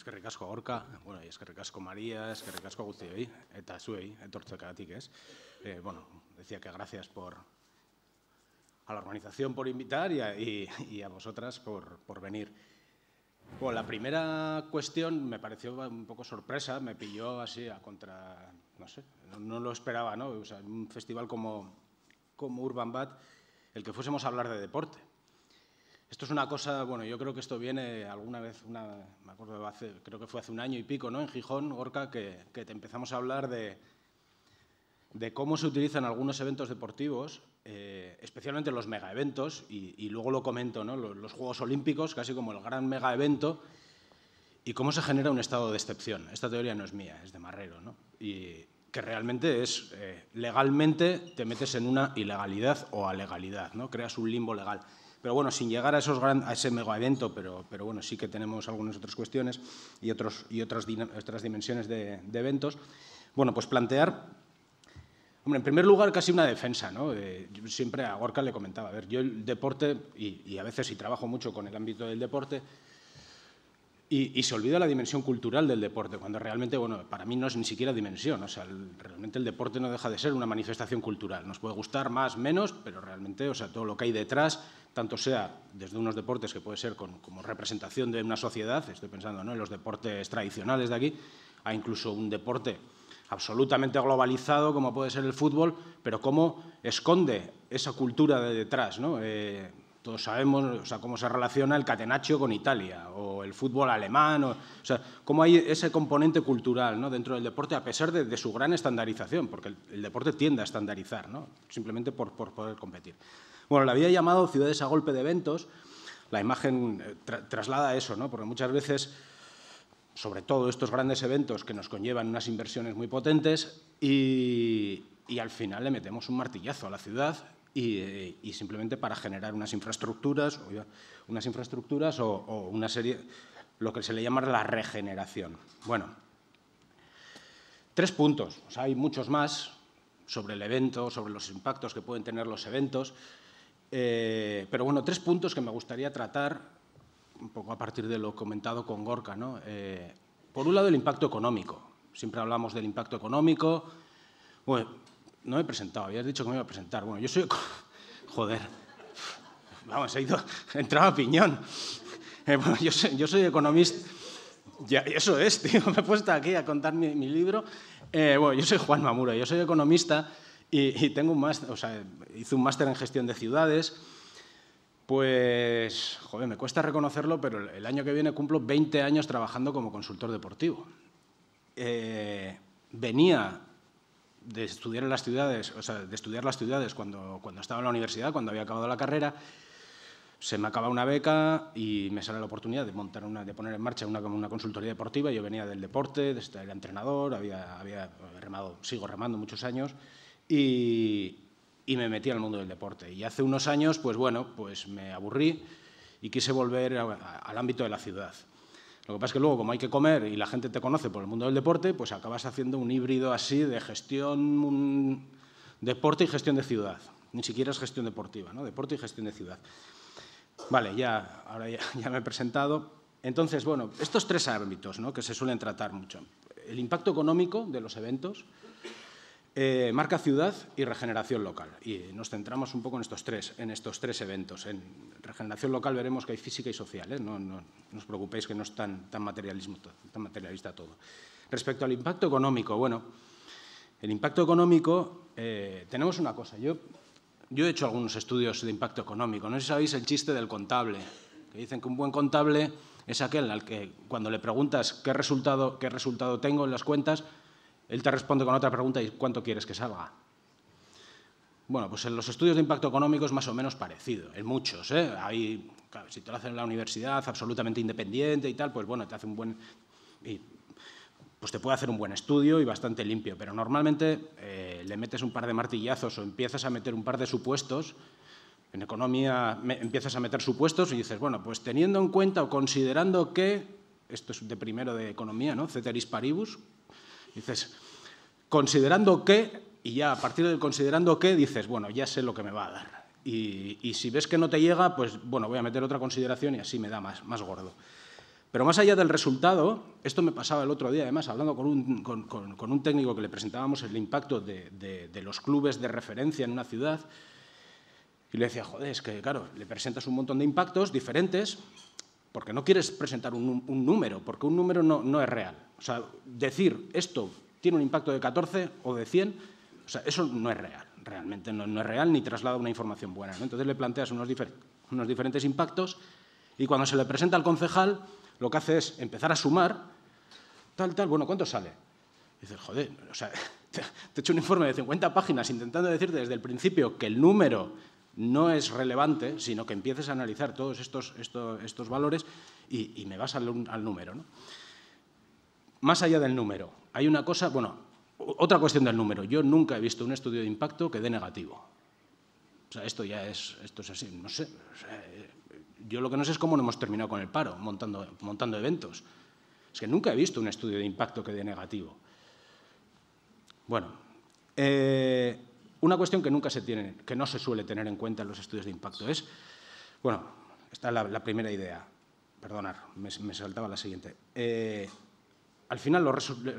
Eskerrik asko Orca, bueno, eskerrik asko María, eskerrik asko guztioi, eta zuei, etortzekagatik, ez? Eh, bueno, decía que gracias por, a la organización por invitar y a, vosotras por, venir. Bueno, la primera cuestión me pareció un poco sorpresa, me pilló así a contra, no sé, no, lo esperaba, ¿no? O un festival como, como Urban Bat, el que fuésemos a hablar de deporte. Esto es una cosa, bueno, yo creo que esto viene alguna vez, una, me acuerdo, creo que fue hace un año y pico, ¿no? En Gijón, Orca, que, te empezamos a hablar de, de cómo se utilizan algunos eventos deportivos, eh, especialmente los megaeventos, y, y luego lo comento, ¿no? los, Juegos Olímpicos, casi como el gran megaevento, y cómo se genera un estado de excepción. Esta teoría no es mía, es de Marrero. ¿no? que realmente es eh, legalmente te metes en una ilegalidad o alegalidad, ¿no? creas un limbo legal. Pero bueno, sin llegar a, esos gran, a ese mega evento, pero, pero bueno, sí que tenemos algunas otras cuestiones y, otros, y otras, otras dimensiones de, eventos. Bueno, pues plantear, hombre, en primer lugar casi una defensa, ¿no? Eh, siempre a Gorka le comentaba, a ver, yo el deporte, y, y a veces y trabajo mucho con el ámbito del deporte, y, se olvida la dimensión cultural del deporte, cuando realmente, bueno, para mí no es ni siquiera dimensión, o sea, realmente el deporte no deja de ser una manifestación cultural. Nos puede gustar más, menos, pero realmente, o sea, todo lo que hay detrás, tanto sea desde unos deportes que puede ser con, como representación de una sociedad, estoy pensando ¿no? en los deportes tradicionales de aquí, a incluso un deporte absolutamente globalizado como puede ser el fútbol, pero cómo esconde esa cultura de detrás, ¿no? Eh, todos sabemos o sea, cómo se relaciona el catenaccio con Italia o el fútbol alemán. O, sea, cómo hay ese componente cultural ¿no? dentro del deporte a pesar de, su gran estandarización, porque el, deporte tiende a estandarizar, ¿no? simplemente por, por poder competir. Bueno, la había llamado ciudades a golpe de eventos. La imagen eh, traslada eso, ¿no? porque muchas veces sobre todo estos grandes eventos que nos conllevan unas inversiones muy potentes y, y, al final le metemos un martillazo a la ciudad eh, y, simplemente para generar unas infraestructuras, unas infraestructuras o, una serie, lo que se le llama la regeneración. Bueno, tres puntos, hay muchos más sobre el evento, sobre los impactos que pueden tener los eventos, eh, pero bueno, tres puntos que me gustaría tratar, un poco a partir de lo comentado con Gorka. ¿no? Eh, por un lado, el impacto económico. Siempre hablamos del impacto económico. Bueno, no me he presentado, habías dicho que me iba a presentar. Bueno, yo soy... Joder. Vamos, he ido... piñón. Eh, bueno, yo, soy, economista... eso es, tío. Me he puesto aquí a contar mi, libro. Eh, bueno, yo soy Juan Mamura, yo soy economista y, y tengo un máster, o sea, hice un máster en gestión de ciudades. Pues, joder, me cuesta reconocerlo, pero el año que viene cumplo 20 años trabajando como consultor deportivo. Eh, venía de estudiar en las ciudades, o de estudiar las ciudades cuando, cuando estaba en la universidad, cuando había acabado la carrera, se me acaba una beca y me sale la oportunidad de, montar una, de poner en marcha una, una consultoría deportiva. Yo venía del deporte, era entrenador, había, había remado, sigo remando muchos años y, me metí al mundo del deporte. Y hace unos años, pues bueno, pues me aburrí y quise volver al ámbito de la ciudad. Lo que pasa es que luego, como hay que comer y la gente te conoce por el mundo del deporte, pues acabas haciendo un híbrido así de gestión de deporte y gestión de ciudad. Ni siquiera es gestión deportiva, ¿no? Deporte y gestión de ciudad. Vale, ya, ahora me he presentado. Entonces, bueno, estos tres ámbitos que se suelen tratar mucho. El impacto económico de los eventos, eh, marca ciudad y regeneración local. Y nos centramos un poco en estos tres, en estos tres eventos. En regeneración local veremos que hay física y social, ¿eh? no, no, os preocupéis que no es tan, tan, materialismo, tan materialista todo. Respecto al impacto económico, bueno, el impacto económico, eh, tenemos una cosa. Yo, yo he hecho algunos estudios de impacto económico. No sé si sabéis el chiste del contable, que dicen que un buen contable es aquel al que cuando le preguntas qué resultado, qué resultado tengo en las cuentas, él te responde con otra pregunta y ¿cuánto quieres que salga? Bueno, pues en los estudios de impacto económico es más o menos parecido, en muchos. ¿eh? Hay, si te lo hacen en la universidad, absolutamente independiente y tal, pues bueno, te hace un buen... pues te puede hacer un buen estudio y bastante limpio, pero normalmente eh, le metes un par de martillazos o empiezas a meter un par de supuestos. En economía empiezas a meter supuestos y dices, bueno, pues teniendo en cuenta o considerando que, esto es de primero de economía, ¿no? Ceteris paribus, Dices, considerando qué, y ya a partir del considerando qué, dices, bueno, ya sé lo que me va a dar. Y, si ves que no te llega, pues bueno, voy a meter otra consideración y así me da más, más gordo. Pero más allá del resultado, esto me pasaba el otro día, además, hablando con un, técnico que le presentábamos el impacto de, de, los clubes de referencia en una ciudad, y le decía, joder, es que claro, le presentas un montón de impactos diferentes, porque no quieres presentar un, número, porque un número no, es real. O sea, decir esto tiene un impacto de 14 o de 100, o sea, eso no es real, realmente no, es real ni traslada una información buena. Entonces le planteas unos, unos diferentes impactos y cuando se le presenta al concejal, lo que hace es empezar a sumar, tal, tal, bueno, ¿cuánto sale? dices, joder, o sea, te he hecho un informe de 50 páginas intentando decirte desde el principio que el número no es relevante, sino que empieces a analizar todos estos, valores y, me vas al, número. Más allá del número, hay una cosa, bueno, otra cuestión del número. Yo nunca he visto un estudio de impacto que dé negativo. O sea, esto ya es, esto es así, no sé. Eh, yo lo que no sé es cómo no hemos terminado con el paro, montando, montando eventos. Es que nunca he visto un estudio de impacto que dé negativo. Bueno, eh, una cuestión que nunca se tiene, que no se suele tener en cuenta en los estudios de impacto es, bueno, esta es la, primera idea, perdonar, me, saltaba la siguiente. Eh, al final,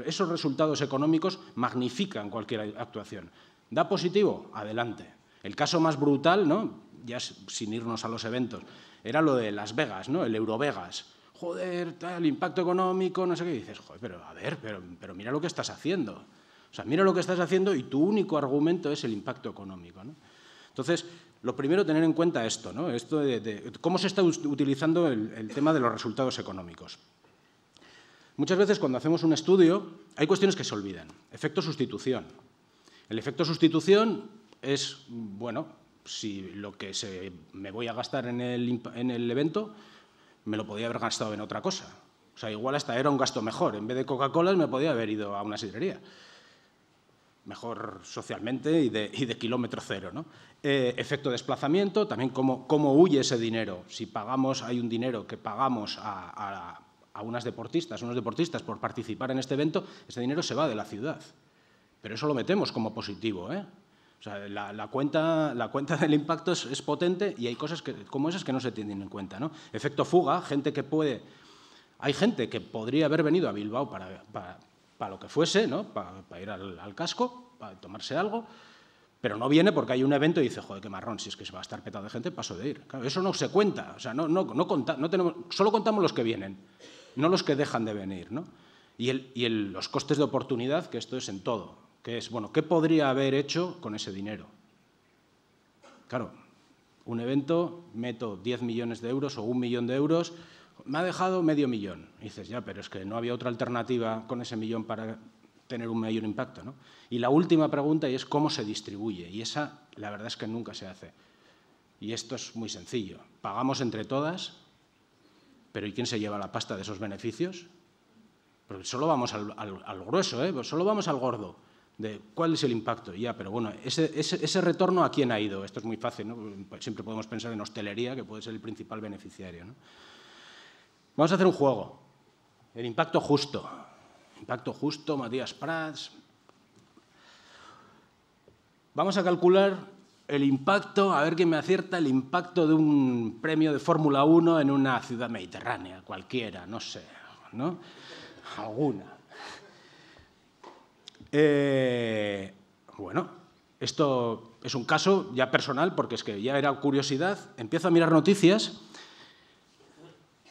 esos resultados económicos magnifican cualquier actuación. ¿Da positivo? Adelante. El caso más brutal, ¿no? ya sin irnos a los eventos, era lo de Las Vegas, ¿no? el Eurovegas. Joder, tal, impacto económico, no sé qué. dices, joder, pero a ver, pero, pero mira lo que estás haciendo. O sea, mira lo que estás haciendo y tu único argumento es el impacto económico. ¿no? Entonces, lo primero, tener en cuenta esto, ¿no? Esto de, cómo se está utilizando el, tema de los resultados económicos. Muchas veces cuando hacemos un estudio hay cuestiones que se olvidan. Efecto sustitución. El efecto sustitución es, bueno, si lo que me voy a gastar en el, en el evento me lo podía haber gastado en otra cosa. O sea, igual hasta era un gasto mejor. En vez de Coca-Cola me podía haber ido a una sidrería mejor socialmente y de, kilómetro cero. ¿no? Eh, efecto desplazamiento, también cómo, huye ese dinero. Si pagamos, hay un dinero que pagamos a, unas deportistas, unos deportistas por participar en este evento, ese dinero se va de la ciudad. Pero eso lo metemos como positivo. ¿eh? sea, la, cuenta, del impacto es, potente y hay cosas como esas que no se tienen en cuenta. ¿no? Efecto fuga, gente que puede... Hay gente que podría haber venido a Bilbao para para lo que fuese, ¿no? para, ir al, casco, para tomarse algo, pero no viene porque hay un evento y dice, joder, qué marrón, si es que se va a estar petado de gente, paso de ir. eso no se cuenta, o sea, no, solo contamos los que vienen, no los que dejan de venir. ¿no? Y, los costes de oportunidad, que esto es en todo, que es, bueno, ¿qué podría haber hecho con ese dinero? Claro, un evento, meto 10 millones de euros o un millón de euros me ha dejado medio millón. dices, ya, pero es que no había otra alternativa con ese millón para tener un mayor impacto. ¿no? Y la última pregunta es cómo se distribuye. Y esa, la verdad es que nunca se hace. Y esto es muy sencillo. Pagamos entre todas, pero ¿y quién se lleva la pasta de esos beneficios? Porque solo vamos al, grueso, ¿eh? Pues solo vamos al gordo de cuál es el impacto. Ya, pero bueno, ese, ese, retorno a quién ha ido. Esto es muy fácil, ¿no? Pues siempre podemos pensar en hostelería, que puede ser el principal beneficiario. ¿no? Vamos a hacer un juego. El impacto justo. Impacto justo, Matías Prats. Vamos a calcular el impacto, a ver quién me acierta, el impacto de un premio de Fórmula 1 en una ciudad mediterránea, cualquiera, no sé, ¿no? Alguna. Eh, bueno, esto es un caso ya personal, porque es que ya era curiosidad. Empiezo a mirar noticias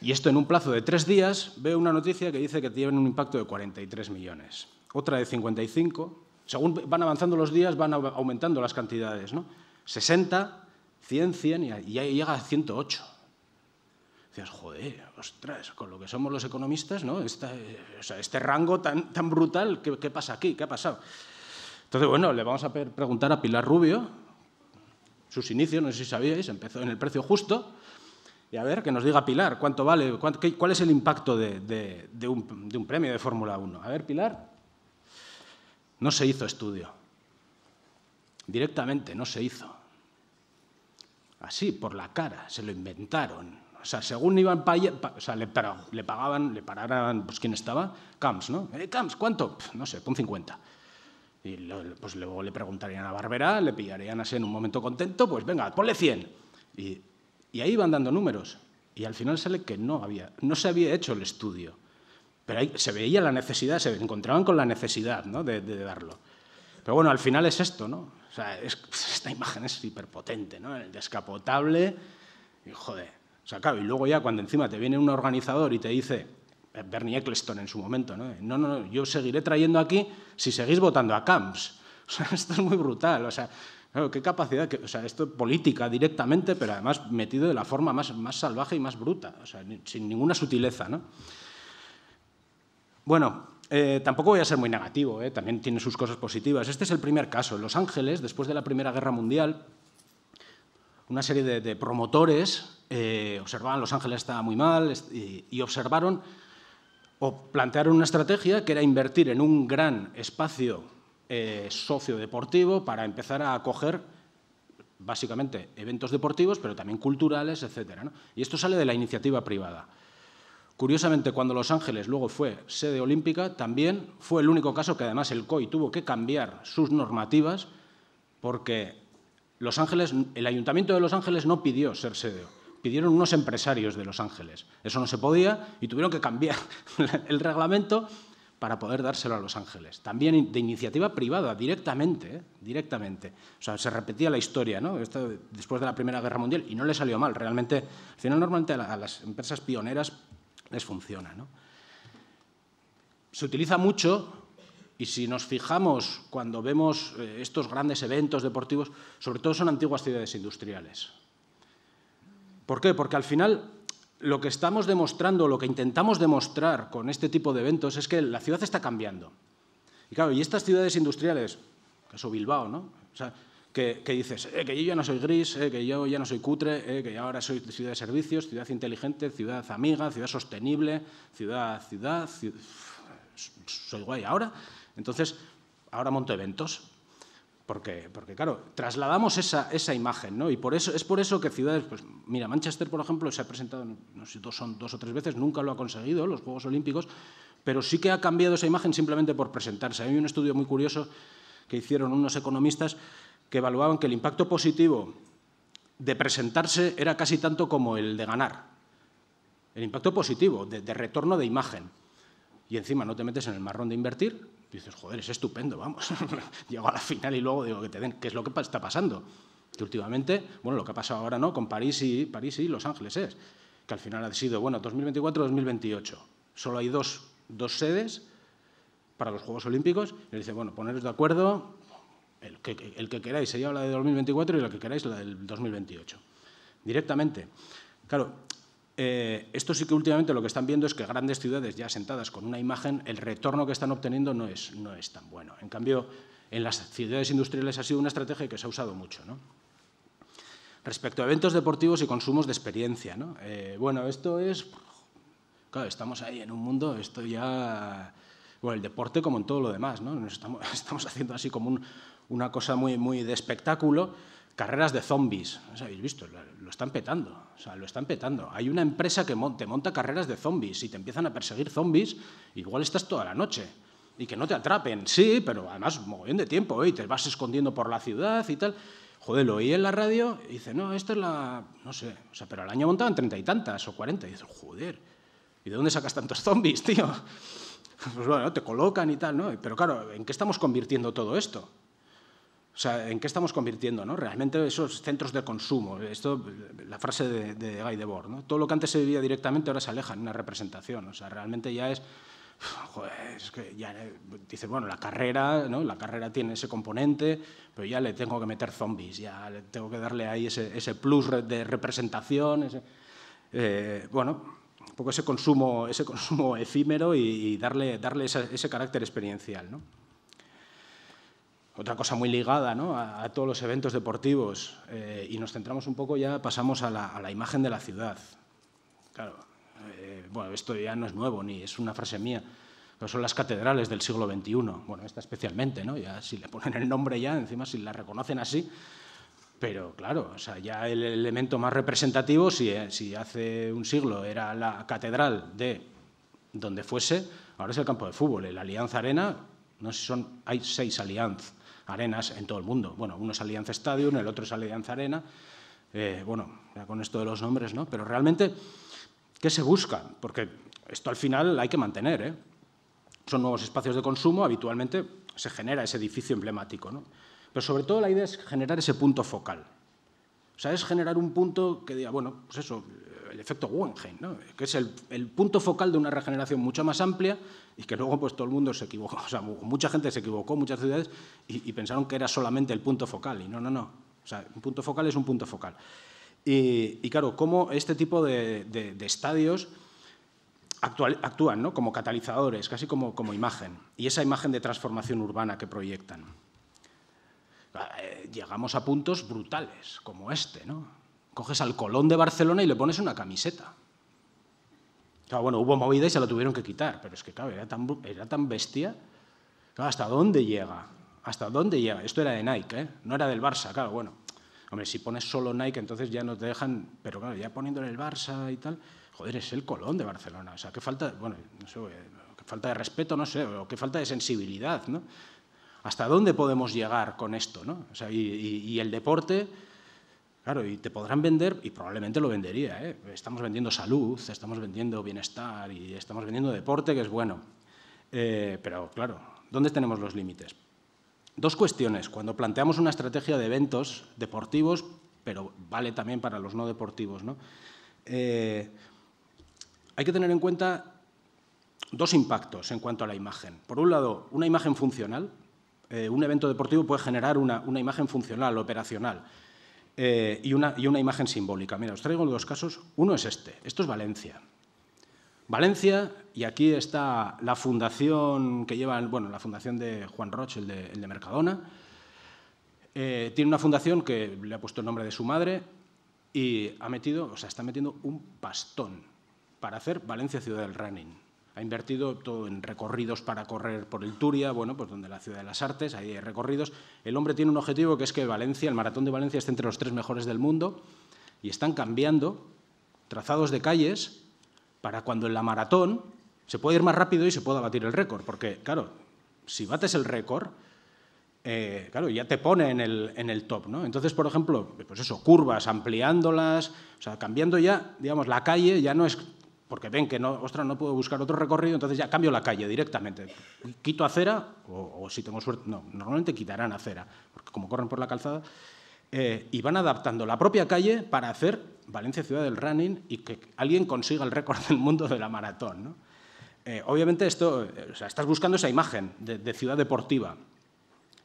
y esto en un plazo de tres días veo una noticia que dice que tienen un impacto de 43 millones, otra de 55. Según van avanzando los días, van aumentando las cantidades. ¿no? 60, 100, 100 y ahí llega a 108. Dices, joder, ostras, con lo que somos los economistas, ¿no? este rango tan, brutal, ¿qué, ¿qué pasa aquí? ¿Qué ha pasado? Entonces, bueno, le vamos a preguntar a Pilar Rubio, sus inicios, no sé si sabíais, empezó en el precio justo, y a ver, que nos diga Pilar, ¿cuánto vale? ¿Cuál es el impacto de, un, premio de Fórmula 1? A ver, Pilar, no se hizo estudio. Directamente no se hizo. Así, por la cara, se lo inventaron. O sea, según iban o sea, le, pagaban, le pararan, pues quién estaba, Camps, ¿no? ¿Eh, Camps, ¿cuánto? no sé, pon 50. Y pues luego le preguntarían a Barbera, le pillarían así en un momento contento, pues venga, ponle 100. Y y ahí van dando números. Y al final sale que no, había, no se había hecho el estudio. Pero ahí se veía la necesidad, se encontraban con la necesidad ¿no? de, darlo. Pero bueno, al final es esto, ¿no? O sea, esta imagen es hiperpotente, ¿no? El descapotable, y joder. O y luego ya cuando encima te viene un organizador y te dice, eh, Bernie Eccleston en su momento, ¿no? No, no, no yo seguiré trayendo aquí si seguís votando a Camps. O sea, esto es muy brutal. O sea, qué capacidad, que, o sea, esto política directamente, pero además metido de la forma más, salvaje y más bruta, sin ninguna sutileza. Bueno, eh, tampoco voy a ser muy negativo, ¿eh? también tiene sus cosas positivas. Este es el primer caso. Los Ángeles, después de la Primera Guerra Mundial, una serie de, promotores eh, observaban, Los Ángeles estaba muy mal, y, y, observaron o plantearon una estrategia que era invertir en un gran espacio eh, deportivo para empezar a acoger básicamente eventos deportivos, pero también culturales, etc. Y esto sale de la iniciativa privada. Curiosamente, cuando Los Ángeles luego fue sede olímpica, también fue el único caso que además el COI tuvo que cambiar sus normativas porque Los Ángeles, el Ayuntamiento de Los Ángeles no pidió ser sede, pidieron unos empresarios de Los Ángeles. Eso no se podía y tuvieron que cambiar el reglamento para poder dárselo a Los Ángeles. También de iniciativa privada, directamente, ¿eh? directamente. O sea, se repetía la historia, ¿no? después de la Primera Guerra Mundial y no le salió mal. Realmente, al final, normalmente a las empresas pioneras les funciona, Se utiliza mucho y si nos fijamos cuando vemos eh, estos grandes eventos deportivos, sobre todo son antiguas ciudades industriales. ¿Por qué? Porque al final lo que estamos demostrando, lo que intentamos demostrar con este tipo de eventos es que la ciudad está cambiando. Y claro, y estas ciudades industriales, caso Bilbao, ¿no? que, dices, eh, que yo ya no soy gris, eh, que yo ya no soy cutre, eh, que ahora soy ciudad de servicios, ciudad inteligente, ciudad amiga, ciudad sostenible, ciudad, ciudad soy guay ahora. Entonces, ahora monto eventos. Porque, claro, trasladamos esa, imagen, ¿no? Y por eso, es por eso que ciudades, pues mira, Manchester, por ejemplo, se ha presentado, no sé, dos, son dos o tres veces, nunca lo ha conseguido, los Juegos Olímpicos, pero sí que ha cambiado esa imagen simplemente por presentarse. Hay un estudio muy curioso que hicieron unos economistas que evaluaban que el impacto positivo de presentarse era casi tanto como el de ganar. El impacto positivo, de retorno de imagen. Y encima no te metes en el marrón de invertir, y dices, joder, es estupendo, vamos. Llego a la final y luego digo que te den, ¿qué es lo que está pasando? Que últimamente, bueno, lo que ha pasado ahora, ¿no? Con París y, París y Los Ángeles es, que al final ha sido, bueno, 2024-2028. Solo hay dos, sedes para los Juegos Olímpicos. Y le dice, bueno, poneros de acuerdo, el que, queráis se la de 2024 y la que queráis la del 2028. Directamente. Claro, eh, esto sí que últimamente lo que están viendo es que grandes ciudades ya sentadas con una imagen, el retorno que están obteniendo no es, no es tan bueno. En cambio, en las ciudades industriales ha sido una estrategia que se ha usado mucho. Respecto a eventos deportivos y consumos de experiencia, eh, bueno, esto es... Claro, estamos ahí en un mundo, esto ya... Bueno, el deporte como en todo lo demás, ¿no? estamos, estamos haciendo así como una cosa muy, muy de espectáculo, carreras de zombies. ¿Os habéis visto? Lo están petando. O sea, lo están petando. Hay una empresa que te monta carreras de zombies y te empiezan a perseguir zombies, igual estás toda la noche. Y que no te atrapen, sí, pero además moviendo de tiempo, y te vas escondiendo por la ciudad y tal. Joder, lo oí en la radio y dice, no, esta es la... no sé, o sea, pero al año montaban treinta y tantas o cuarenta. Y dice, joder, ¿y de dónde sacas tantos zombies, tío? Pues bueno, te colocan y tal, ¿no? Pero claro, ¿en qué estamos convirtiendo todo esto? O sea, ¿en qué estamos convirtiendo? ¿no? Realmente esos centros de consumo, esto, la frase de, Guy Debord, ¿no? todo lo que antes se vivía directamente ahora se aleja en una representación, o sea, realmente ya es joder, es que ya eh, dice, bueno, la carrera, ¿no? La carrera tiene ese componente, pero ya le tengo que meter zombies, ya le tengo que darle ahí ese, plus de representación, ese, eh, bueno, un poco ese consumo, ese consumo efímero y, darle, darle ese carácter experiencial, ¿no? otra cosa muy ligada a, todos los eventos deportivos eh, y nos centramos un poco ya, pasamos a la, imagen de la ciudad. Claro, eh, bueno, esto ya no es nuevo, ni es una frase mía, pero son las catedrales del siglo XXI, bueno, esta especialmente, ¿no? Ya si le ponen el nombre ya, encima si la reconocen así, pero claro, o sea, ya el elemento más representativo, si, eh, hace un siglo era la catedral de donde fuese, ahora es el campo de fútbol, el Alianza Arena, no son, hay seis Alianz, arenas en todo el mundo. Bueno, uno es Alianza Stadium, el otro es Alianza Arena. Eh, bueno, ya con esto de los nombres, ¿no? Pero realmente, ¿qué se busca? Porque esto al final hay que mantener, ¿eh? Son nuevos espacios de consumo, habitualmente se genera ese edificio emblemático, ¿no? Pero sobre todo la idea es generar ese punto focal. O sea, es generar un punto que diga, bueno, pues eso, el efecto Wengen, ¿no? que es el, punto focal de una regeneración mucho más amplia y que luego pues, todo el mundo se equivocó, o sea, mucha gente se equivocó, muchas ciudades, y, pensaron que era solamente el punto focal, y no, no, no. O sea, un punto focal es un punto focal. Y, claro, cómo este tipo de, estadios actúan como catalizadores, casi como, como imagen, y esa imagen de transformación urbana que proyectan ah, eh, llegamos a puntos brutales como este, ¿no? Coges al Colón de Barcelona y le pones una camiseta. Claro, bueno, hubo movida y se la tuvieron que quitar, pero es que, claro, era tan, bestia. ¿hasta dónde llega? ¿Hasta dónde llega? Esto era de Nike, ¿eh? no era del Barça, claro, bueno. Hombre, si pones solo Nike, entonces ya no te dejan, pero claro, ya poniéndole el Barça y tal, joder, es el Colón de Barcelona. O sea, qué falta, eh, falta de respeto, no sé, o qué falta de sensibilidad, ¿no? ¿Hasta dónde podemos llegar con esto, no? O sea, y el deporte Claro, y te podrán vender, y probablemente lo vendería, ¿eh? estamos vendiendo salud, estamos vendiendo bienestar y estamos vendiendo deporte, que es bueno. Eh, pero claro, ¿dónde tenemos los límites? Dos cuestiones. Cuando planteamos una estrategia de eventos deportivos, pero vale también para los no deportivos, ¿no? Eh, hay que tener en cuenta dos impactos en cuanto a la imagen. Por un lado, una imagen funcional. Eh, un evento deportivo puede generar una imagen funcional, operacional. Eh, y, una, y una imagen simbólica. Mira, os traigo dos casos. Uno es este. Esto es Valencia. Valencia, y aquí está la fundación que lleva, bueno, la fundación de Juan Roche, el de, el de Mercadona. Eh, tiene una fundación que le ha puesto el nombre de su madre y ha metido, o sea, está metiendo un pastón para hacer Valencia Ciudad del Running ha invertido todo en recorridos para correr por el Turia, bueno, pues donde la ciudad de las artes, ahí hay recorridos. El hombre tiene un objetivo que es que Valencia, el maratón de Valencia esté entre los tres mejores del mundo y están cambiando trazados de calles para cuando en la maratón se pueda ir más rápido y se pueda batir el récord, porque claro, si bates el récord, eh, claro, ya te pone en el, en el top, ¿no? Entonces, por ejemplo, pues eso, curvas, ampliándolas, o sea, cambiando ya, digamos, la calle ya no es porque ven que no, ostras, no puedo buscar otro recorrido, entonces ya cambio la calle directamente. Quito acera, o, si tengo suerte, no, normalmente quitarán acera, porque como corren por la calzada, eh, y van adaptando la propia calle para hacer Valencia Ciudad del Running y que alguien consiga el récord del mundo de la maratón. ¿no? Eh, obviamente esto, eh, o sea, estás buscando esa imagen de, ciudad deportiva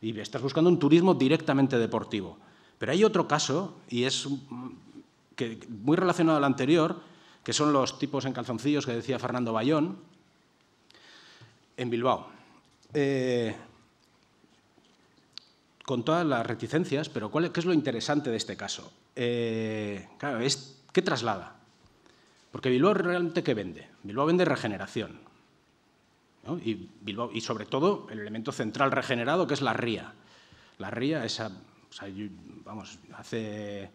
y estás buscando un turismo directamente deportivo. Pero hay otro caso, y es mm, que, muy relacionado al anterior, que son los tipos en calzoncillos que decía Fernando Bayón, en Bilbao. Eh, con todas las reticencias, pero ¿cuál, ¿qué es lo interesante de este caso? Eh, claro, es, ¿qué traslada? Porque Bilbao realmente ¿qué vende? Bilbao vende regeneración. Y, y sobre todo el elemento central regenerado que es la ría. La ría, esa, vamos, hace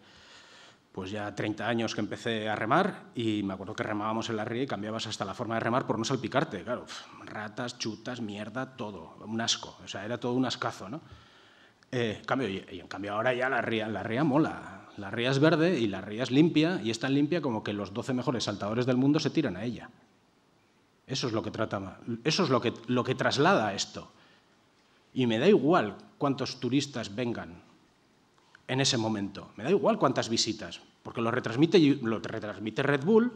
pues ya 30 años que empecé a remar y me acuerdo que remábamos en la ría y cambiabas hasta la forma de remar por no salpicarte. Claro, ratas, chutas, mierda, todo, un asco. O sea, era todo un ascazo, ¿no? Eh, cambio, y, en cambio ahora ya la ría, la ría mola. La ría es verde y la ría es limpia y es tan limpia como que los 12 mejores saltadores del mundo se tiran a ella. Eso es lo que trata, eso es lo que traslada esto. Y me da igual cuántos turistas vengan en ese momento. Me da igual cuántas visitas, porque lo retransmite, lo retransmite Red Bull.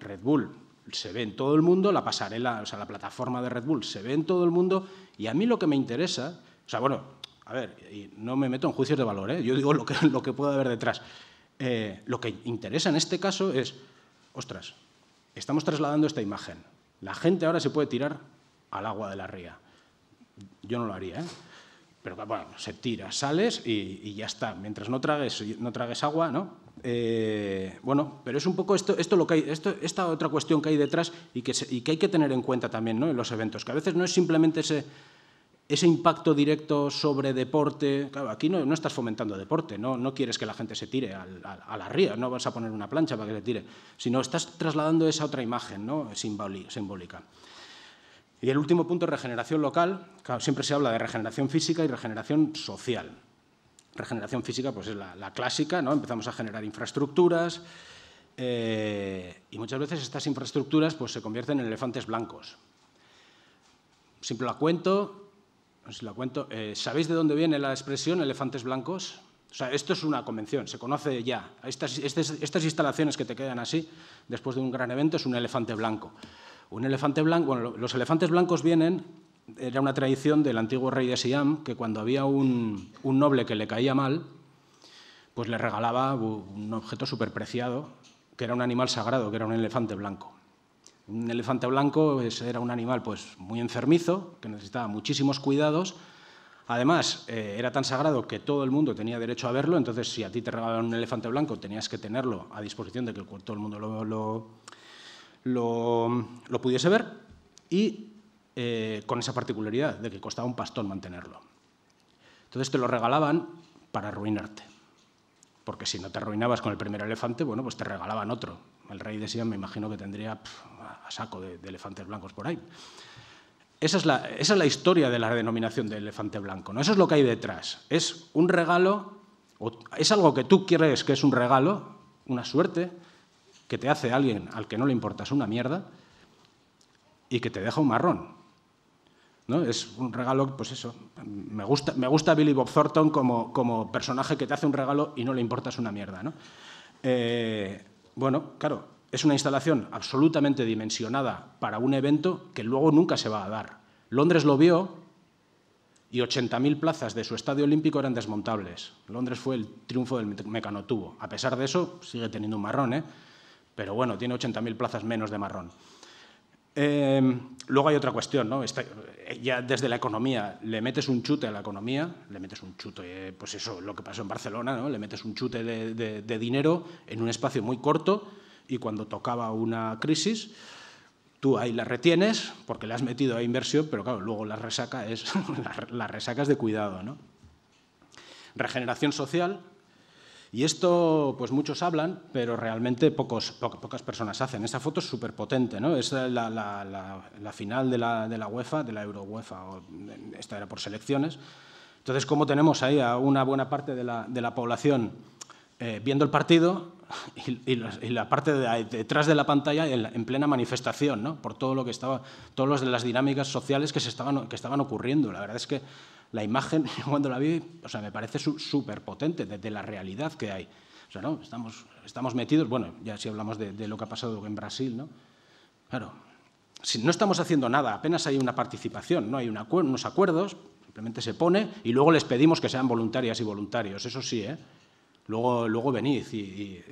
Red Bull se ve en todo el mundo, la pasarela, o sea, la plataforma de Red Bull se ve en todo el mundo. Y a mí lo que me interesa, o sea, bueno, a ver, no me meto en juicios de valor, ¿eh? yo digo lo que, lo que haber detrás. Eh, lo que interesa en este caso es, ostras, estamos trasladando esta imagen. La gente ahora se puede tirar al agua de la ría. Yo no lo haría, ¿eh? Pero bueno, se tira, sales y, ya está. Mientras no tragues, no tragues agua, ¿no? Eh, bueno, pero es un poco esto, esto lo que hay, esto, esta otra cuestión que hay detrás y que, hay que tener en cuenta también ¿no? en los eventos, que a veces no es simplemente ese, ese impacto directo sobre deporte. Claro, aquí no, no estás fomentando deporte, ¿no? quieres que la gente se tire a la ría, no vas a poner una plancha para que se tire, sino estás trasladando esa otra imagen ¿no? simbólica. Y el último punto es regeneración local. Siempre se habla de regeneración física y regeneración social. Regeneración física pues es la, clásica, ¿no? empezamos a generar infraestructuras eh, y muchas veces estas infraestructuras pues, se convierten en elefantes blancos. Siempre la cuento, cuento. Eh, ¿Sabéis de dónde viene la expresión elefantes blancos? O sea, esto es una convención, se conoce ya. estas instalaciones que te quedan así después de un gran evento es un elefante blanco. Un elefante blanco, bueno, los elefantes blancos vienen, era una tradición del antiguo rey de Siam, que cuando había un, noble que le caía mal, pues le regalaba un objeto súper preciado, que era un animal sagrado, que era un elefante blanco. Un elefante blanco pues, era un animal pues, muy enfermizo, que necesitaba muchísimos cuidados. Además, eh, era tan sagrado que todo el mundo tenía derecho a verlo, entonces si a ti te regalaban un elefante blanco tenías que tenerlo a disposición de que todo el mundo lo, lo, pudiese ver y eh, con esa particularidad de que costaba un pastón mantenerlo. Entonces te lo regalaban para arruinarte, porque si no te arruinabas con el primer elefante, bueno, pues te regalaban otro. El rey de Siam me imagino que tendría a saco de, elefantes blancos por ahí. Esa es, la, historia de la denominación de elefante blanco. ¿no? Eso es lo que hay detrás. Es un regalo, es algo que tú quieres que es un regalo, una suerte, que te hace alguien al que no le importas una mierda y que te deja un marrón. ¿No? Es un regalo, pues eso. Me gusta, me gusta Billy Bob Thornton como, como personaje que te hace un regalo y no le importas una mierda. ¿no? Eh, bueno, claro, es una instalación absolutamente dimensionada para un evento que luego nunca se va a dar. Londres lo vio y 80.000 plazas de su estadio olímpico eran desmontables. Londres fue el triunfo del mecanotubo. A pesar de eso, sigue teniendo un marrón, ¿eh? pero bueno, tiene 80.000 plazas menos de marrón. Em, luego hay otra cuestión, ¿no? Eh, ya desde la economía, le metes un chute a la economía, le metes un chute, pues eso, es lo que pasó en Barcelona, ¿no? Le metes un chute de, dinero en un espacio muy corto y cuando tocaba una crisis, tú ahí la retienes porque le has metido a inversión, pero claro, luego la resaca es, de cuidado, ¿no? Regeneración social, y esto, pues muchos hablan, pero realmente pocas personas hacen. Esa foto es súper potente, ¿no? Es la, final de, la, UEFA, de la Euro UEFA, esta era por selecciones. Entonces, ¿cómo tenemos ahí a una buena parte de la, población eh, viendo el partido y, la parte detrás de la pantalla en, plena manifestación, ¿no? Por todo lo que estaba, todas las dinámicas sociales que, se estaban, que estaban ocurriendo. La verdad es que la imagen, cuando la vi, o sea, me parece súper potente de, la realidad que hay. O sea, ¿no? Estamos, estamos metidos, bueno, ya si hablamos de, lo que ha pasado en Brasil, ¿no? Claro, si no estamos haciendo nada, apenas hay una participación, no hay unos acuerdos, simplemente se pone y luego les pedimos que sean voluntarias y voluntarios, eso sí, ¿eh? Luego, luego venid y,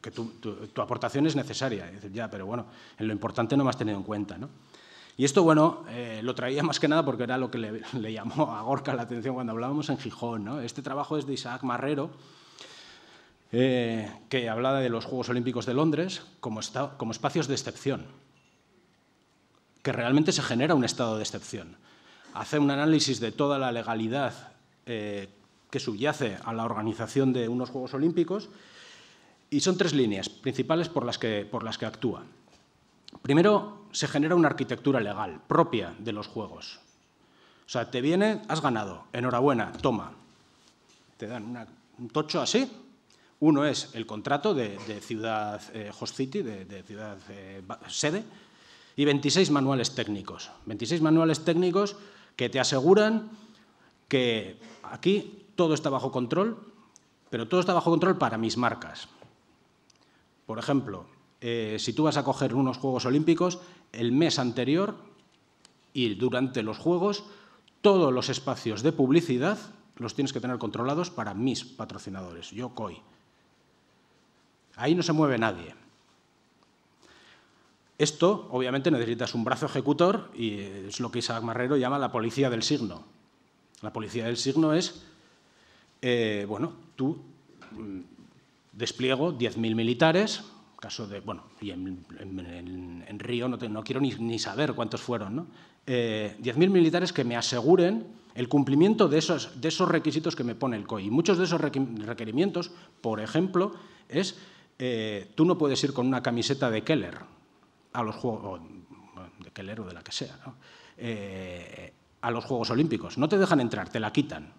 que tu, aportación es necesaria. ya, pero bueno, en lo importante no me has tenido en cuenta, ¿no? Y esto, bueno, eh, lo traía más que nada porque era lo que le, llamó a Gorka la atención cuando hablábamos en Gijón. ¿no? Este trabajo es de Isaac Marrero, eh, que hablaba de los Juegos Olímpicos de Londres como, espacios de excepción, que realmente se genera un estado de excepción. Hace un análisis de toda la legalidad eh, que subyace a la organización de unos Juegos Olímpicos y son tres líneas principales por las que, por las que actúa. Primero, se genera una arquitectura legal propia de los juegos. O sea, te viene, has ganado, enhorabuena, toma. Te dan un tocho así. Uno es el contrato de, ciudad eh, host city, de, ciudad eh, sede, y 26 manuales técnicos. 26 manuales técnicos que te aseguran que aquí todo está bajo control, pero todo está bajo control para mis marcas. Por ejemplo, eh, si tú vas a coger unos Juegos Olímpicos, el mes anterior y durante los Juegos, todos los espacios de publicidad los tienes que tener controlados para mis patrocinadores, yo COI. Ahí no se mueve nadie. Esto, obviamente, necesitas un brazo ejecutor y es lo que Isaac Marrero llama la policía del signo. La policía del signo es, eh, bueno, tú mm, despliego 10.000 militares, caso de, bueno, y en, Río no, quiero ni, saber cuántos fueron, 10.000 eh, militares que me aseguren el cumplimiento de esos, de esos requisitos que me pone el COI. Y muchos de esos requerimientos, por ejemplo, es eh, tú no puedes ir con una camiseta de Keller a los Juegos, de Keller o de la que sea, eh, a los Juegos Olímpicos. No te dejan entrar, te la quitan.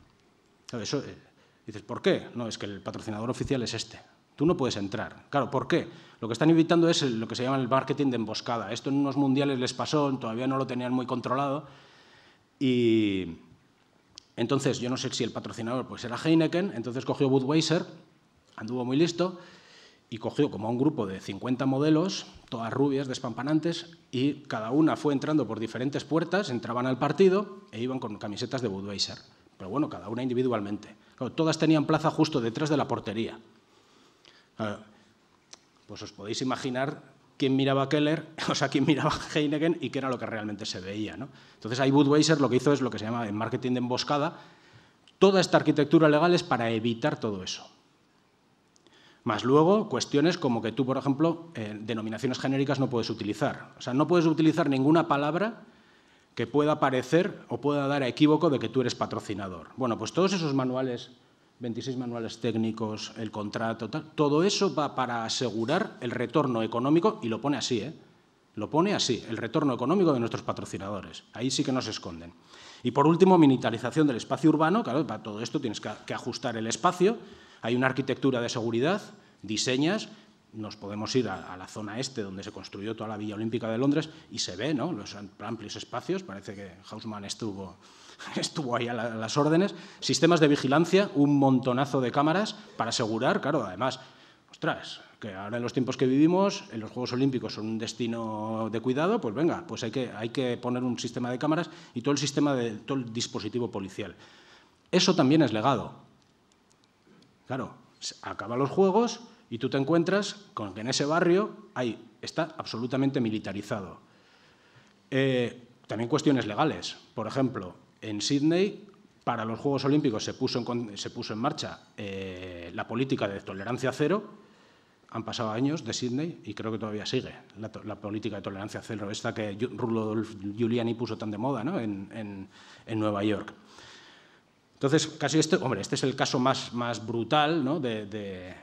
dices, ¿por qué? No, es que el patrocinador oficial es este. Tú no puedes entrar. Claro, ¿por qué? Lo que están evitando es lo que se llama el marketing de emboscada. Esto en unos mundiales les pasó, todavía no lo tenían muy controlado. Y entonces, yo no sé si el patrocinador pues era Heineken, entonces cogió Budweiser, anduvo muy listo, y cogió como a un grupo de 50 modelos, todas rubias, despampanantes, y cada una fue entrando por diferentes puertas, entraban al partido e iban con camisetas de Budweiser. Pero bueno, cada una individualmente. todas tenían plaza justo detrás de la portería. Pues os podéis imaginar quién miraba a Keller, o sea, quién miraba Heineken y qué era lo que realmente se veía. Entonces ahí Budweiser lo que hizo es lo que se llama en marketing de emboscada. Toda esta arquitectura legal es para evitar todo eso. Más luego, cuestiones como que tú, por ejemplo, eh, denominaciones genéricas no puedes utilizar. O sea, no puedes utilizar ninguna palabra que pueda parecer o pueda dar a equívoco de que tú eres patrocinador. Bueno, pues todos esos manuales 26 manuales técnicos, el contrato, todo eso va para asegurar el retorno económico y lo pone así, ¿eh? Lo pone así, el retorno económico de nuestros patrocinadores. Ahí sí que no se esconden. Y por último, militarización del espacio urbano. Claro, para todo esto tienes que ajustar el espacio. Hay una arquitectura de seguridad, diseñas, nos podemos ir a, la zona este donde se construyó toda la Villa Olímpica de Londres y se ve, ¿no? Los amplios espacios, parece que Hausmann estuvo estuvo ahí a, las órdenes, sistemas de vigilancia, un montonazo de cámaras para asegurar, claro, además, ostras, que ahora en los tiempos que vivimos, en los Juegos Olímpicos son un destino de cuidado, pues venga, pues hay que, hay que poner un sistema de cámaras y todo el sistema de todo el dispositivo policial. Eso también es legado. Claro, acaban los Juegos y tú te encuentras con que en ese barrio hay, está absolutamente militarizado. Eh, también cuestiones legales. Por ejemplo, en Sydney, para los Juegos Olímpicos se puso en, se puso en marcha eh, la política de tolerancia cero. Han pasado años de Sydney y creo que todavía sigue la, política de tolerancia cero, esta que Rudolf Giuliani puso tan de moda en, Nueva York. Entonces, casi este, hombre, este es el caso más, más brutal de, de,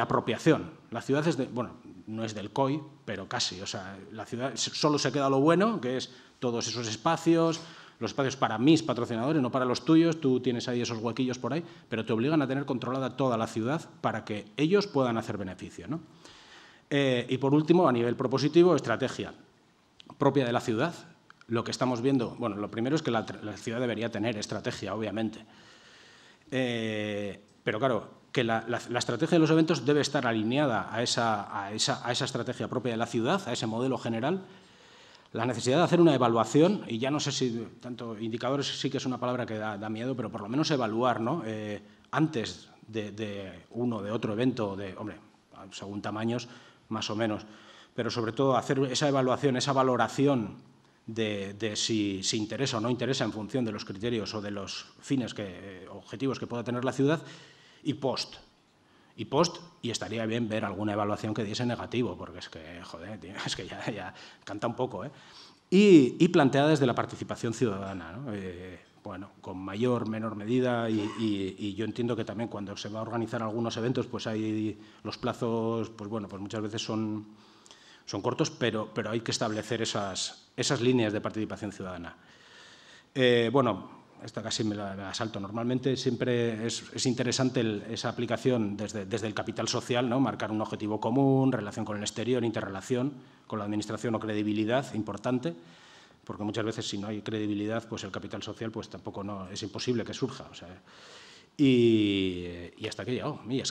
apropiación. La ciudad es de, bueno, no es del COI, pero casi. O sea, la ciudad solo se queda lo bueno, que es todos esos espacios, los espacios para mis patrocinadores, no para los tuyos, tú tienes ahí esos huequillos por ahí, pero te obligan a tener controlada toda la ciudad para que ellos puedan hacer beneficio. Eh, y por último, a nivel propositivo, estrategia propia de la ciudad. Lo que estamos viendo, bueno, lo primero es que la, ciudad debería tener estrategia, obviamente. Eh, pero claro, que la, estrategia de los eventos debe estar alineada a a esa estrategia propia de la ciudad, a ese modelo general, la necesidad de hacer una evaluación, y ya no sé si tanto indicadores sí que es una palabra que da, miedo, pero por lo menos evaluar ¿no? Eh, antes de, uno, de otro evento, de, hombre, según tamaños, más o menos, pero sobre todo hacer esa evaluación, esa valoración de, si, si, interesa o no interesa en función de los criterios o de los fines, que, eh, objetivos que pueda tener la ciudad, y post, y post, y estaría bien ver alguna evaluación que diese negativo, porque es que, joder, es que ya, ya, canta un poco, ¿eh? Y, y plantea desde la participación ciudadana, eh, bueno, con mayor, menor medida, y, y, yo entiendo que también cuando se va a organizar algunos eventos, pues hay los plazos, pues bueno, pues muchas veces son, son cortos, pero, pero hay que establecer esas, esas líneas de participación ciudadana. Eh, bueno, esta casi me la, salto. Normalmente siempre es, interesante esa aplicación desde, desde, el capital social, ¿no? marcar un objetivo común, relación con el exterior, interrelación con la administración o credibilidad, importante, porque muchas veces si no hay credibilidad, pues el capital social pues tampoco no, es imposible que surja. y, hasta aquí llegado, oh, mi